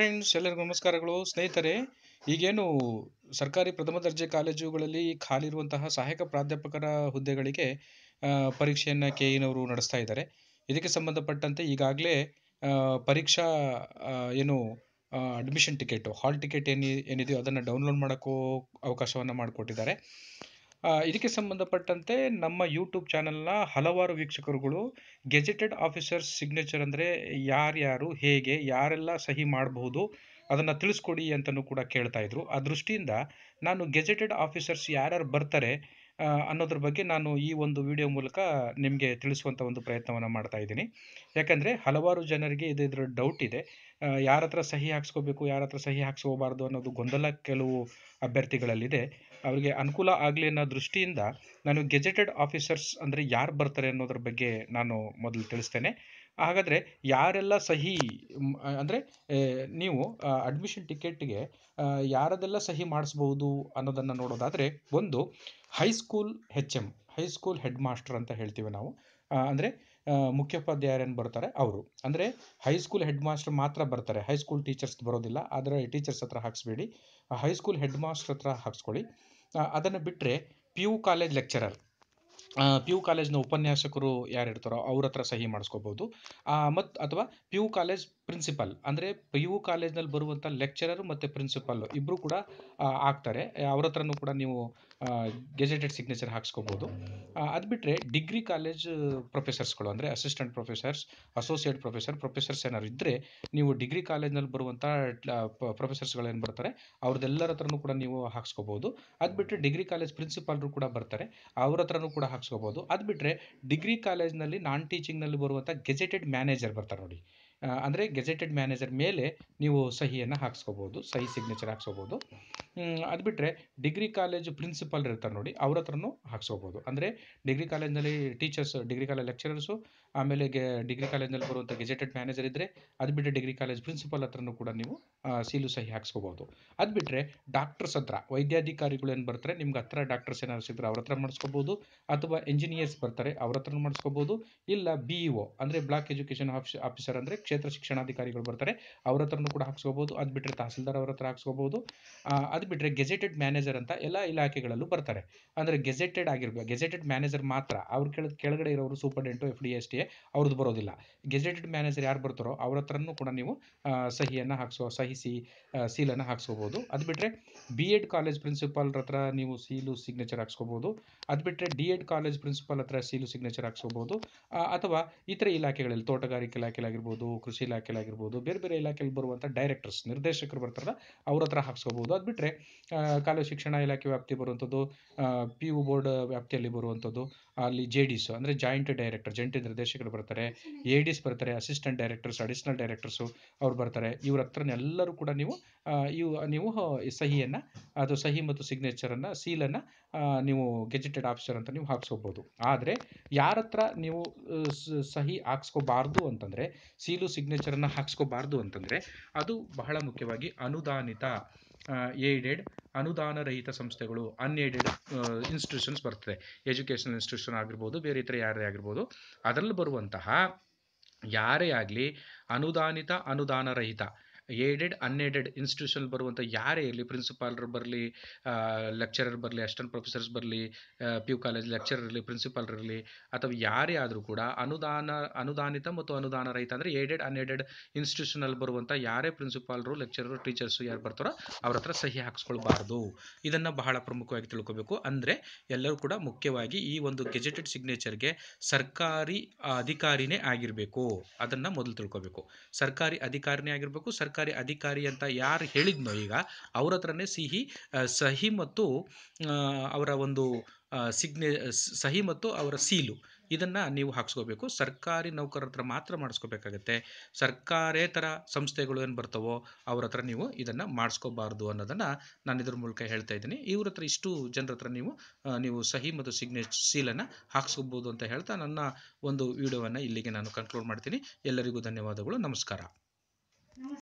friends ಎಲ್ಲರಿಗೂ ನಮಸ್ಕಾರಗಳು ಸ್ನೇಹಿತರೆ ಈಗೇನು ಸರ್ಕಾರಿ ಪ್ರಥಮ ದರ್ಜೆ ಕಾಲೇಜುಗಳಲ್ಲಿ ಖಾಲಿ ಇರುವಂತಹ ಸಹಾಯಕ ಪ್ರಾಧ್ಯಾಪಕರ ಹುದ್ದೆಗಳಿಗೆ ಪರೀಕ್ಷೆಯನ್ನು ಕೆ ಇನವರು ನಡೆಸ್ತಾ ಇದ್ದಾರೆ ಇದಕ್ಕೆ ಸಂಬಂಧಪಟ್ಟಂತೆ ಈಗಾಗಲೇ ಪರೀಕ್ಷಾ ಏನು ಅಡ್ಮಿಷನ್ ಟಿಕೆಟು ಹಾಲ್ ಟಿಕೆಟ್ ಏನು ಏನಿದೆಯೋ ಅದನ್ನು ಡೌನ್ಲೋಡ್ ಮಾಡೋಕ್ಕೂ ಅವಕಾಶವನ್ನು ಮಾಡಿಕೊಟ್ಟಿದ್ದಾರೆ ಇದಕ್ಕೆ ಸಂಬಂಧಪಟ್ಟಂತೆ ನಮ್ಮ ಯೂಟ್ಯೂಬ್ ಚಾನೆಲ್ನ ಹಲವಾರು ವೀಕ್ಷಕರುಗಳು ಗೆಜೆಟೆಡ್ ಆಫೀಸರ್ಸ್ ಸಿಗ್ನೇಚರ್ ಅಂದರೆ ಯಾರ್ಯಾರು ಹೇಗೆ ಯಾರೆಲ್ಲ ಸಹಿ ಮಾಡಬಹುದು ಅದನ್ನು ತಿಳಿಸ್ಕೊಡಿ ಅಂತಲೂ ಕೂಡ ಕೇಳ್ತಾ ಇದ್ರು ಆ ದೃಷ್ಟಿಯಿಂದ ನಾನು ಗೆಜೆಟೆಡ್ ಆಫೀಸರ್ಸ್ ಯಾರ್ಯಾರು ಬರ್ತಾರೆ ಅನ್ನೋದ್ರ ಬಗ್ಗೆ ನಾನು ಈ ಒಂದು ವಿಡಿಯೋ ಮೂಲಕ ನಿಮಗೆ ತಿಳಿಸುವಂಥ ಒಂದು ಪ್ರಯತ್ನವನ್ನು ಮಾಡ್ತಾ ಇದ್ದೀನಿ ಯಾಕಂದರೆ ಹಲವಾರು ಜನರಿಗೆ ಇದು ಇದರ ಡೌಟ್ ಇದೆ ಯಾರ ಹತ್ರ ಸಹಿ ಹಾಕ್ಸ್ಕೋಬೇಕು ಯಾರ ಹತ್ರ ಸಹಿ ಹಾಕ್ಸ್ಕೋಬಾರ್ದು ಅನ್ನೋದು ಗೊಂದಲ ಕೆಲವು ಅಭ್ಯರ್ಥಿಗಳಲ್ಲಿದೆ ಅವರಿಗೆ ಅನುಕೂಲ ಆಗಲಿ ಅನ್ನೋ ದೃಷ್ಟಿಯಿಂದ ನಾನು ಗೆಜೆಟೆಡ್ ಆಫೀಸರ್ಸ್ ಅಂದರೆ ಯಾರು ಬರ್ತಾರೆ ಅನ್ನೋದ್ರ ಬಗ್ಗೆ ನಾನು ಮೊದಲು ತಿಳಿಸ್ತೇನೆ ಹಾಗಾದರೆ ಯಾರೆಲ್ಲ ಸಹಿ ಅಂದರೆ ನೀವು ಅಡ್ಮಿಷನ್ ಟಿಕೆಟ್ಗೆ ಯಾರದೆಲ್ಲ ಸಹಿ ಮಾಡಿಸ್ಬೋದು ಅನ್ನೋದನ್ನು ನೋಡೋದಾದರೆ ಒಂದು high school H M high school head master ಅಂತ ಹೇಳ್ತೀವಿ ನಾವು ಅಂದರೆ ಮುಖ್ಯೋಪಾಧ್ಯಾಯರೇನು ಬರ್ತಾರೆ ಅವರು ಅಂದರೆ ಹೈಸ್ಕೂಲ್ ಹೆಡ್ ಮಾಸ್ಟರ್ ಮಾತ್ರ ಬರ್ತಾರೆ ಹೈಸ್ಕೂಲ್ ಟೀಚರ್ಸ್ ಬರೋದಿಲ್ಲ ಆದರೆ ಟೀಚರ್ಸ್ ಹತ್ರ ಹಾಕ್ಸ್ಬೇಡಿ ಹೈಸ್ಕೂಲ್ ಹೆಡ್ ಮಾಸ್ಟರ್ ಹತ್ರ ಹಾಕಿಸ್ಕೊಳ್ಳಿ ಅದನ್ನು ಬಿಟ್ಟರೆ P U college lecturer P U ಕಾಲೇಜ್ನ ಉಪನ್ಯಾಸಕರು ಯಾರು ಇರ್ತಾರೋ ಅವ್ರ ಹತ್ರ ಸಹಿ ಮಾಡಿಸ್ಕೋಬೋದು ಮತ್ತು ಅಥವಾ ಪಿ ಯು ಕಾಲೇಜ್ ಪ್ರಿನ್ಸಿಪಲ್ ಅಂದರೆ ಪಿ ಯು ಕಾಲೇಜ್ನಲ್ಲಿ ಬರುವಂಥ ಲೆಕ್ಚರರು ಮತ್ತು ಪ್ರಿನ್ಸಿಪಲ್ಲು ಇಬ್ಬರು ಕೂಡ ಆಗ್ತಾರೆ ಅವ್ರ ಹತ್ರನೂ ಕೂಡ ನೀವು ಗೆಜೆಟೆಡ್ ಸಿಗ್ನೇಚರ್ ಹಾಕ್ಸ್ಕೋಬೋದು ಅದು ಬಿಟ್ಟರೆ ಡಿಗ್ರಿ ಕಾಲೇಜ್ ಪ್ರೊಫೆಸರ್ಸ್ಗಳು ಅಂದರೆ assistant professors associate professor professors ಏನಾರು ಇದ್ದರೆ ನೀವು ಡಿಗ್ರಿ ಕಾಲೇಜ್ನಲ್ಲಿ ಬರುವಂಥ ಪ್ರೊಫೆಸರ್ಸ್ಗಳೇನು ಬರ್ತಾರೆ ಅವ್ರದ್ದೆಲ್ಲರ ಹತ್ರನೂ ಕೂಡ ನೀವು ಹಾಕ್ಸ್ಕೋಬೋದು ಅದು ಬಿಟ್ಟರೆ ಡಿಗ್ರಿ ಕಾಲೇಜ್ ಪ್ರಿನ್ಸಿಪಾಲ್ರು ಕೂಡ ಬರ್ತಾರೆ ಅವ್ರ ಹತ್ರನೂ ಕೂಡ ಹಾಕ್ಸ್ಕೋಬೋದು ಅದು ಬಿಟ್ಟರೆ ಡಿಗ್ರಿ ಕಾಲೇಜ್ನಲ್ಲಿ ನಾನ್ ಟೀಚಿಂಗ್ನಲ್ಲಿ ಬರುವಂಥ ಗೆಜೆಟೆಡ್ ಮ್ಯಾನೇಜರ್ ಬರ್ತಾರೆ ನೋಡಿ ಅಂದರೆ ಗೆಜೆಟೆಡ್ ಮ್ಯಾನೇಜರ್ ಮೇಲೆ ನೀವು ಸಹಿಯನ್ನು ಹಾಕ್ಸ್ಕೋಬೋದು ಸಹಿ ಸಿಗ್ನೇಚರ್ ಹಾಕ್ಸ್ಕೋಬೋದು ಅದು ಬಿಟ್ಟರೆ ಡಿಗ್ರಿ ಕಾಲೇಜ್ ಪ್ರಿನ್ಸಿಪಾಲ್ ಇರ್ತಾರೆ ನೋಡಿ ಅವ್ರ ಹತ್ರನೂ ಹಾಕ್ಸ್ಕೋಬೋದು ಅಂದರೆ ಡಿಗ್ರಿ ಕಾಲೇಜ್ನಲ್ಲಿ ಟೀಚರ್ಸ್ ಡಿಗ್ರಿ ಕಾಲೇಜ್ ಲೆಕ್ಚರರ್ಸು ಆಮೇಲೆ ಗೆ ಡಿಗ್ರಿ ಕಾಲೇಜ್ನಲ್ಲಿ ಬರುವಂಥ ಗೆಜೆಟೆಡ್ ಮ್ಯಾನೇಜರ್ ಇದ್ದರೆ ಅದು ಬಿಟ್ಟರೆ ಡಿಗ್ರಿ ಕಾಲೇಜ್ ಪ್ರಿನ್ಸಿಪಲ್ ಹತ್ರನೂ ಕೂಡ ನೀವು ಸೀಲು ಸಹಿ ಹಾಕ್ಸ್ಕೋಬೋದು ಅದು ಬಿಟ್ಟರೆ ಡಾಕ್ಟರ್ಸ್ ಹತ್ರ ವೈದ್ಯಾಧಿಕಾರಿಗಳು ಏನು ಬರ್ತಾರೆ ನಿಮ್ಗೆ ಹತ್ರ ಡಾಕ್ಟರ್ಸ್ ಏನಾದ್ರು ಸಿಗ್ತಾರೆ ಅವ್ರ ಹತ್ರ ಮಾಡಿಸ್ಕೋಬೋದು ಅಥವಾ ಇಂಜಿನಿಯರ್ಸ್ ಬರ್ತಾರೆ ಅವ್ರ ಹತ್ರನೂ ಮಾಡಿಸ್ಕೋಬೋದು ಇಲ್ಲ ಬಿ ಇ ಒ ಅಂದರೆ ಬ್ಲಾಕ್ ಎಜುಕೇಷನ್ ಆಫೀಸ್ ಆಫೀಸರ್ ಅಂದರೆ ಕ್ಷೇತ್ರ ಶಿಕ್ಷಣಾಧಿಕಾರಿಗಳು ಬರ್ತಾರೆ ಅವ್ರ ಹತ್ರನೂ ಕೂಡ ಹಾಕ್ಸ್ಕೋಬೋದು ಅದು ಬಿಟ್ಟರೆ ತಹಸೀಲ್ದಾರ್ ಅವ್ರ ಹತ್ರ ಹಾಕ್ಸ್ಕೋಬೋದು ಅದು ಬಿಟ್ಟರೆ ಗೆಜೆಟೆಡ್ ಮ್ಯಾನೇಜರ್ ಅಂತ ಎಲ್ಲ ಇಲಾಖೆಗಳಲ್ಲೂ ಬರ್ತಾರೆ ಅಂದರೆ ಗೆಜೆಟೆಡ್ ಆಗಿರ್ಬೇಕು ಗೆಜೆಟೆಡ್ ಮ್ಯಾನೇಜರ್ ಮಾತ್ರ ಅವ್ರ ಕೆಳ ಕೆಳಗಡೆ ಇರೋರು superintendent F D S T A ಅವ್ರದ್ದು ಬರೋದಿಲ್ಲ ಗೆಜೆಟೆಡ್ ಮ್ಯಾನೇಜರ್ ಯಾರು ಬರ್ತಾರೋ ಅವ್ರ ಹತ್ರನೂ ಕೂಡ ನೀವು ಸಹಿಯನ್ನು ಹಾಕ್ಸೋ ಸಹಿಸಿ ಸೀಲನ್ನು ಹಾಕ್ಸ್ಕೋಬೋದು ಅದು ಬಿಟ್ಟರೆ ಬಿ ಎಡ್ ಕಾಲೇಜ್ ಪ್ರಿನ್ಸಿಪಾಲ್ರ ಹತ್ರ ನೀವು ಸೀಲು ಸಿಗ್ನೇಚರ್ ಹಾಕ್ಸ್ಕೋಬೋದು ಅದು ಬಿಟ್ಟರೆ ಡಿ ಎಡ್ ಕಾಲೇಜ್ ಪ್ರಿನ್ಸಿಪಾಲ್ ಹತ್ರ ಸೀಲು ಸಿಗ್ನೇಚರ್ ಹಾಕ್ಸ್ಕೋಬೋದು ಅಥವಾ ಇತರ ಇಲಾಖೆಗಳಲ್ಲಿ ತೋಟಗಾರಿಕೆ ಆಗಿರ್ಬೋದು ಕೃಷಿ ಆಗಿರ್ಬೋದು ಬೇರೆ ಬೇರೆ ಇಲಾಖೆಯಲ್ಲಿ ಬರುವಂಥ ಡೈರೆಕ್ಟರ್ಸ್ ನಿರ್ದೇಶಕರು ಬರ್ತಾರಲ್ಲ ಅವ್ರ ಹತ್ರ ಹಾಕ್ಸ್ಕೋಬೋದು ಅದು ಬಿಟ್ಟರೆ ಅಂದರೆ ಕಾಲೇಜು ಶಿಕ್ಷಣ ಇಲಾಖೆ ವ್ಯಾಪ್ತಿ ಬರುವಂಥದ್ದು ಪಿ ಯು ಬೋರ್ಡ್ ವ್ಯಾಪ್ತಿಯಲ್ಲಿ ಬರುವಂಥದ್ದು ಅಲ್ಲಿ ಜೆ ಸು ಅಂದರೆ ಜಾಯಿಂಟ್ ಡೈರೆಕ್ಟರ್ ಜಂಟಿ ನಿರ್ದೇಶಕರು ಬರ್ತಾರೆ ಎ ಡಿಸ್ ಬರ್ತಾರೆ ಅಸಿಸ್ಟೆಂಟ್ ಡೈರೆಕ್ಟರ್ಸ್ ಅಡಿಷನಲ್ ಡೈರೆಕ್ಟರ್ಸು ಅವ್ರು ಬರ್ತಾರೆ ಇವ್ರ ಹತ್ರನೆಲ್ಲರೂ ಎಲ್ಲರೂ ಕೂಡ ನೀವು ಇವು ನೀವು ಸಹಿಯನ್ನು ಅದು ಸಹಿ ಮತ್ತು ಸಿಗ್ನೇಚರನ್ನು ಸೀಲನ್ನು ನೀವು ಗೆಜೆಟೆಡ್ ಆಫೀಸರ್ ಅಂತ ನೀವು ಹಾಕ್ಸ್ಕೋಬೋದು ಆದರೆ ಯಾರ ಹತ್ರ ನೀವು ಸಹಿ ಹಾಕ್ಸ್ಕೋಬಾರ್ದು ಅಂತಂದರೆ ಸೀಲು ಸಿಗ್ನೇಚರನ್ನು ಹಾಕ್ಸ್ಕೋಬಾರ್ದು ಅಂತಂದರೆ ಅದು ಬಹಳ ಮುಖ್ಯವಾಗಿ ಅನುದಾನಿತ ಏಡೆಡ್ ಅನುದಾನರಹಿತ ಸಂಸ್ಥೆಗಳು ಅನ್ಏಡೆಡ್ ಇನ್ಸ್ಟಿಟ್ಯೂಷನ್ಸ್ ಬರ್ತದೆ ಎಜುಕೇಷನಲ್ ಇನ್ಸ್ಟಿಟ್ಯೂಷನ್ ಆಗಿರ್ಬೋದು ಬೇರೆ ಇತರ ಯಾರೇ ಆಗಿರ್ಬೋದು ಅದರಲ್ಲಿ ಬರುವಂತಹ ಯಾರೇ ಆಗಲಿ ಅನುದಾನಿತ ಅನುದಾನ ರಹಿತ ಏಡೆಡ್ ಅನ್ಏಡೆಡ್ ಇನ್ಸ್ಟಿಟ್ಯೂಷನ್ ಬರುವಂಥ ಯಾರೇ ಇರಲಿ ಪ್ರಿನ್ಸಿಪಾಲ್ರು ಬರಲಿ ಲೆಕ್ಚರರ್ ಬರಲಿ ಅಸ್ಟೆಂಟ್ ಪ್ರೊಫೆಸರ್ಸ್ ಬರಲಿ ಪಿ ಯು ಕಾಲೇಜ್ ಲೆಕ್ಚರರ್ ಇರಲಿ ಪ್ರಿನ್ಸಿಪಾಲ್ ಇರಲಿ ಅಥವಾ ಯಾರೇ ಆದರೂ ಕೂಡ ಅನುದಾನ ಅನುದಾನಿತ ಮತ್ತು ಅನುದಾನ ರಹಿತ ಅಂದರೆ ಏಡೆಡ್ ಅನ್ಏಡೆಡ್ ಇನ್ಸ್ಟಿಟ್ಯೂಷನಲ್ಲಿ ಬರುವಂಥ ಯಾರೇ ಪ್ರಿನ್ಸಿಪಾಲ್ರು ಲೆಕ್ಚರರು ಟೀಚರ್ಸು ಯಾರು ಬರ್ತಾರೋ ಅವ್ರ ಹತ್ರ ಸಹಿ ಹಾಕಿಸ್ಕೊಳ್ಬಾರ್ದು ಇದನ್ನು ಬಹಳ ಪ್ರಮುಖವಾಗಿ ತಿಳ್ಕೊಬೇಕು ಅಂದರೆ ಎಲ್ಲರೂ ಕೂಡ ಮುಖ್ಯವಾಗಿ ಈ ಒಂದು ಗೆಜೆಟೆಡ್ ಸಿಗ್ನೇಚರ್ಗೆ ಸರ್ಕಾರಿ ಅಧಿಕಾರಿನೇ ಆಗಿರಬೇಕು ಅದನ್ನು ಮೊದಲು ತಿಳ್ಕೊಬೇಕು ಸರ್ಕಾರಿ ಅಧಿಕಾರಿನೇ ಆಗಿರಬೇಕು ಸರ್ಕಾರಿ ಸರ್ಕಾರಿ ಅಧಿಕಾರಿ ಅಂತ ಯಾರು ಹೇಳಿದ್ನೋ ಈಗ ಅವ್ರ ಹತ್ರನೇ ಸಿಹಿ ಸಹಿ ಮತ್ತು ಅವರ ಒಂದು ಸಿಗ್ನೆ ಸಹಿ ಮತ್ತು ಅವರ ಸೀಲು ಇದನ್ನು ನೀವು ಹಾಕ್ಸ್ಕೋಬೇಕು ಸರ್ಕಾರಿ ನೌಕರ ಹತ್ರ ಮಾತ್ರ ಮಾಡಿಸ್ಕೋಬೇಕಾಗತ್ತೆ ಸರ್ಕಾರೇತರ ಸಂಸ್ಥೆಗಳು ಏನು ಬರ್ತವೋ ಅವ್ರ ಹತ್ರ ನೀವು ಇದನ್ನು ಮಾಡಿಸ್ಕೋಬಾರ್ದು ಅನ್ನೋದನ್ನು ನಾನು ಇದ್ರ ಮೂಲಕ ಹೇಳ್ತಾ ಇದ್ದೀನಿ ಇವ್ರ ಹತ್ರ ಇಷ್ಟು ಜನರ ಹತ್ರ ನೀವು ನೀವು ಸಹಿ ಮತ್ತು ಸಿಗ್ನೇಚರ್ ಸೀಲನ್ನು ಹಾಕ್ಸ್ಕೋಬೋದು ಅಂತ ಹೇಳ್ತಾ ನನ್ನ ಒಂದು ವಿಡಿಯೋವನ್ನು ಇಲ್ಲಿಗೆ ನಾನು ಕನ್ಕ್ಲೂಡ್ ಮಾಡ್ತೀನಿ ಎಲ್ಲರಿಗೂ ಧನ್ಯವಾದಗಳು ನಮಸ್ಕಾರ